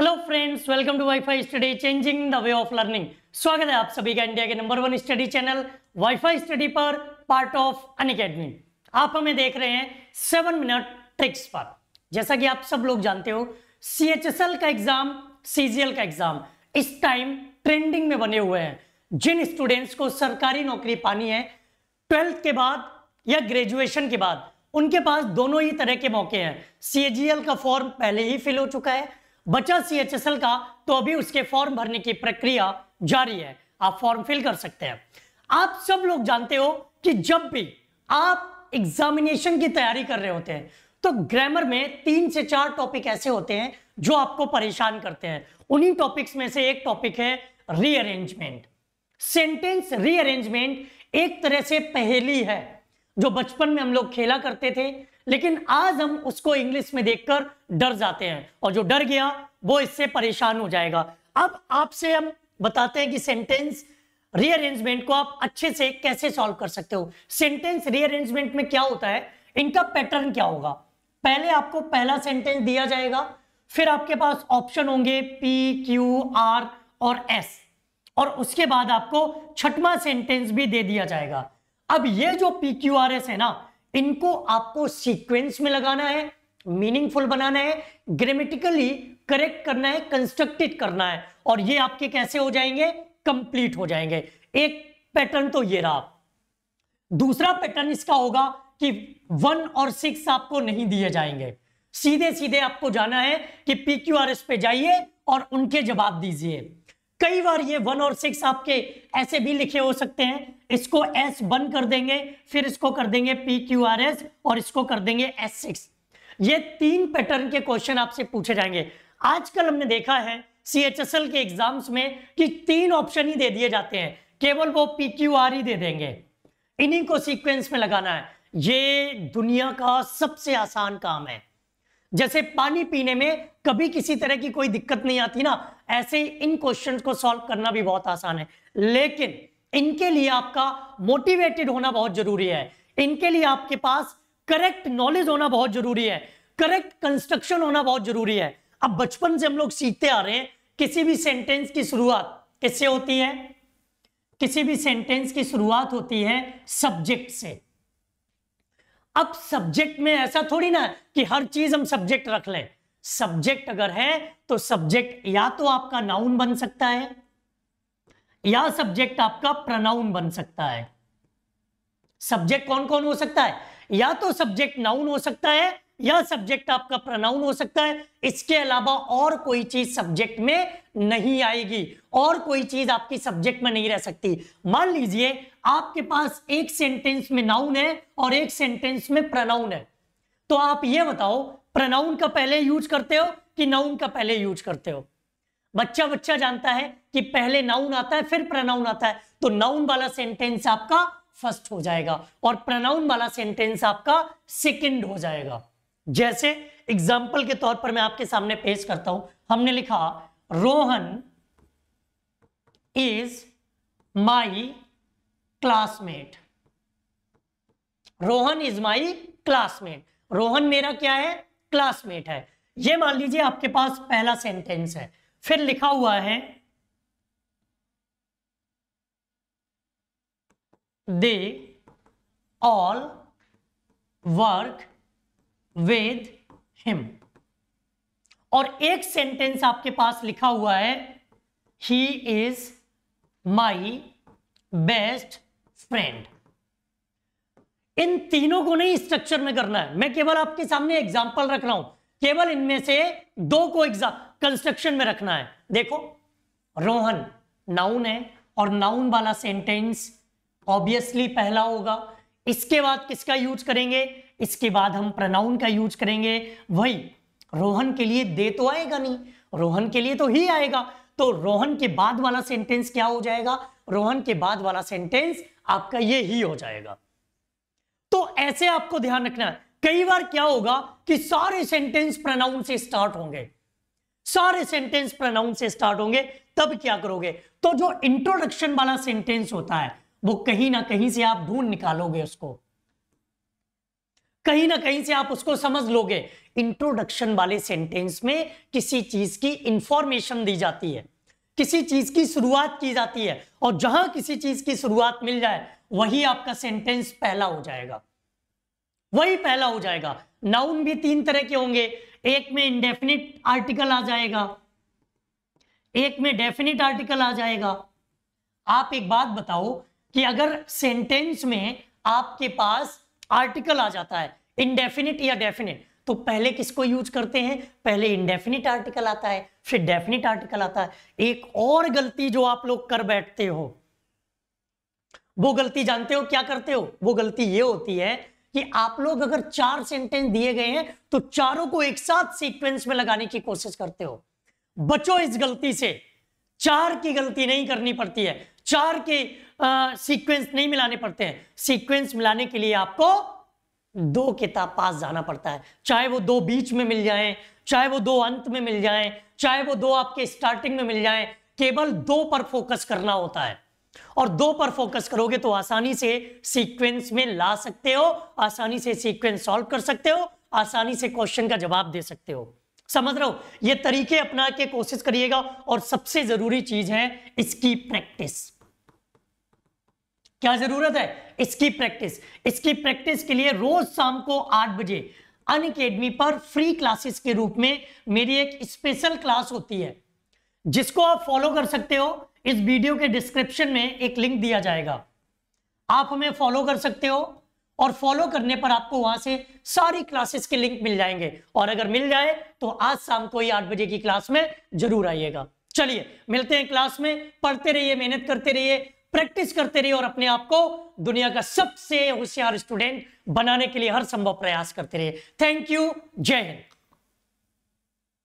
hello friends welcome to WiFi study changing the way of learning स्वागत है आप सभी का इंडिया के number one study channel WiFi study पर पार्ट ऑफ अन अकेडमी आप हमें देख रहे हैं सेवन मिनट ट्रिक्स पर जैसा कि आप सब लोग जानते हो सी का एग्जाम सी का एग्जाम इस टाइम ट्रेंडिंग में बने हुए हैं जिन स्टूडेंट्स को सरकारी नौकरी पानी है ट्वेल्थ के बाद या ग्रेजुएशन के बाद उनके पास दोनों ही तरह के मौके हैं सी का फॉर्म पहले ही फिल हो चुका है बचा सी का तो अभी उसके फॉर्म भरने की प्रक्रिया जारी है आप फॉर्म फिल कर सकते हैं आप सब लोग जानते हो कि जब भी आप एग्जामिनेशन की तैयारी कर रहे होते हैं तो ग्रामर में तीन से चार टॉपिक ऐसे होते हैं जो आपको परेशान करते हैं उन्हीं टॉपिक्स में से एक टॉपिक है रीअरेंजमेंट सेंटेंस रीअरेंजमेंट एक तरह से पहेली है जो बचपन में हम लोग खेला करते थे लेकिन आज हम उसको इंग्लिश में देखकर डर जाते हैं और जो डर गया वो इससे परेशान हो जाएगा अब आपसे हम बताते हैं कि सेंटेंस रीअरेंजमेंट को आप अच्छे से कैसे सॉल्व कर सकते हो सेंटेंस रीअरेंजमेंट में क्या होता है इनका पैटर्न क्या होगा पहले आपको पहला सेंटेंस दिया जाएगा फिर आपके पास ऑप्शन होंगे पी क्यू आर और एस और उसके बाद आपको छठवा सेंटेंस भी दे दिया जाएगा अब ये जो पी क्यू आर एस है ना इनको आपको सीक्वेंस में लगाना है मीनिंगफुल बनाना है ग्रामेटिकली करेक्ट करना है कंस्ट्रक्टेड करना है और ये आपके कैसे हो जाएंगे कंप्लीट हो जाएंगे एक पैटर्न तो ये रहा दूसरा पैटर्न इसका होगा कि वन और सिक्स आपको नहीं दिए जाएंगे सीधे सीधे आपको जाना है कि पी क्यू आर एस पे जाइए और उनके जवाब दीजिए कई बार ये वन और सिक्स आपके ऐसे भी लिखे हो सकते हैं इसको एस वन कर देंगे फिर इसको कर देंगे पी क्यू आर एस और इसको कर देंगे एस सिक्स ये तीन पैटर्न के क्वेश्चन आपसे पूछे जाएंगे आजकल हमने देखा है सी एच एस एल के एग्जाम्स में कि तीन ऑप्शन ही दे दिए जाते हैं केवल वो पी क्यू आर ही दे देंगे इन्हीं को सीक्वेंस में लगाना है ये दुनिया का सबसे आसान काम है जैसे पानी पीने में कभी किसी तरह की कोई दिक्कत नहीं आती ना ऐसे ही इन क्वेश्चन को सॉल्व करना भी बहुत आसान है लेकिन इनके लिए आपका मोटिवेटेड होना बहुत जरूरी है इनके लिए आपके पास करेक्ट नॉलेज होना बहुत जरूरी है करेक्ट कंस्ट्रक्शन होना बहुत जरूरी है अब बचपन से हम लोग सीखते आ रहे हैं किसी भी सेंटेंस की शुरुआत किससे होती है किसी भी सेंटेंस की शुरुआत होती है सब्जेक्ट से अब सब्जेक्ट में ऐसा थोड़ी ना कि हर चीज हम सब्जेक्ट रख लें सब्जेक्ट अगर है तो सब्जेक्ट या तो आपका नाउन बन सकता है या सब्जेक्ट आपका प्रनाउन बन सकता है सब्जेक्ट कौन कौन हो सकता है या तो सब्जेक्ट नाउन हो सकता है यह सब्जेक्ट आपका प्रनाउन हो सकता है इसके अलावा और कोई चीज सब्जेक्ट में नहीं आएगी और कोई चीज आपकी सब्जेक्ट में नहीं रह सकती मान लीजिए आपके पास एक सेंटेंस में नाउन है और एक सेंटेंस में प्रनाउन है तो आप यह बताओ प्रनाउन का पहले यूज करते हो कि नाउन का पहले यूज करते हो बच्चा बच्चा जानता है कि पहले नाउन आता है फिर प्रनाउन आता है तो नाउन वाला सेंटेंस आपका फर्स्ट हो जाएगा और प्रनाउन वाला सेंटेंस आपका सेकंड हो जाएगा जैसे एग्जाम्पल के तौर पर मैं आपके सामने पेश करता हूं हमने लिखा Rohan is my classmate Rohan is my classmate Rohan मेरा क्या है क्लासमेट है ये मान लीजिए आपके पास पहला सेंटेंस है फिर लिखा हुआ है they all work with him और एक सेंटेंस आपके पास लिखा हुआ है he is my best friend इन तीनों को नहीं स्ट्रक्चर में करना है मैं केवल आपके सामने एग्जाम्पल रख रहा हूं केवल इनमें से दो को एग्जाम कंस्ट्रक्शन में रखना है देखो रोहन नाउन है और नाउन वाला सेंटेंस ऑब्वियसली पहला होगा इसके बाद किसका यूज करेंगे इसके बाद हम प्रनाउन का यूज करेंगे वही रोहन के लिए दे तो आएगा नहीं रोहन के लिए तो ही आएगा तो रोहन के बाद वाला सेंटेंस क्या हो जाएगा रोहन के बाद वाला सेंटेंस आपका ये ही हो जाएगा तो ऐसे आपको ध्यान रखना कई बार क्या होगा कि सारे सेंटेंस प्रनाउन से स्टार्ट होंगे सारे सेंटेंस प्रनाउन से स्टार्ट होंगे तब क्या करोगे तो जो इंट्रोडक्शन वाला सेंटेंस होता है वो कहीं ना कहीं से आप ढूंढ निकालोगे उसको कहीं ना कहीं से आप उसको समझ लोगे इंट्रोडक्शन वाले सेंटेंस में किसी चीज की इंफॉर्मेशन दी जाती है किसी चीज की शुरुआत की जाती है और जहां किसी चीज की शुरुआत मिल जाए वही आपका सेंटेंस पहला हो जाएगा वही पहला हो जाएगा नाउन भी तीन तरह के होंगे एक में इंडेफिनिट आर्टिकल आ जाएगा एक में डेफिनिट आर्टिकल आ जाएगा आप एक बात बताओ कि अगर सेंटेंस में आपके पास आर्टिकल आ जाता है इनडेफिनिट या डेफिनेट तो पहले किसको यूज करते हैं पहले इनडेफिनिट आर्टिकल आता है फिर डेफिनिट आर्टिकल आता है एक और गलती जो आप लोग कर बैठते हो वो गलती जानते हो क्या करते हो वो गलती ये होती है कि आप लोग अगर चार सेंटेंस दिए गए हैं तो चारों को एक साथ सीक्वेंस में लगाने की कोशिश करते हो बचो इस गलती से चार की गलती नहीं करनी पड़ती है चार के सीक्वेंस नहीं मिलाने पड़ते हैं सीक्वेंस मिलाने के लिए आपको दो किताब पास जाना पड़ता है चाहे वो दो बीच में मिल जाएं, चाहे वो दो अंत में मिल जाएं, चाहे वो दो आपके स्टार्टिंग में मिल जाएं, केवल दो पर फोकस करना होता है और दो पर फोकस करोगे तो आसानी से सीक्वेंस में ला सकते हो आसानी से सीक्वेंस सॉल्व कर सकते हो आसानी से क्वेश्चन का जवाब दे सकते हो समझ रहे हो ये तरीके अपना के कोशिश करिएगा और सबसे जरूरी चीज है इसकी प्रैक्टिस क्या जरूरत है इसकी प्रैक्टिस इसकी प्रैक्टिस के लिए रोज शाम को आठ बजे अन अकेडमी पर फ्री क्लासेस के रूप में मेरी एक स्पेशल क्लास होती है जिसको आप फॉलो कर सकते हो इस वीडियो के डिस्क्रिप्शन में एक लिंक दिया जाएगा आप हमें फॉलो कर सकते हो और फॉलो करने पर आपको वहां से सारी क्लासेस के लिंक मिल जाएंगे और अगर मिल जाए तो आज शाम को ही आठ बजे की क्लास में जरूर आइएगा चलिए मिलते हैं क्लास में पढ़ते रहिए मेहनत करते रहिए प्रैक्टिस करते रहिए और अपने आप को दुनिया का सबसे होशियार स्टूडेंट बनाने के लिए हर संभव प्रयास करते रहिए थैंक यू जय हिंद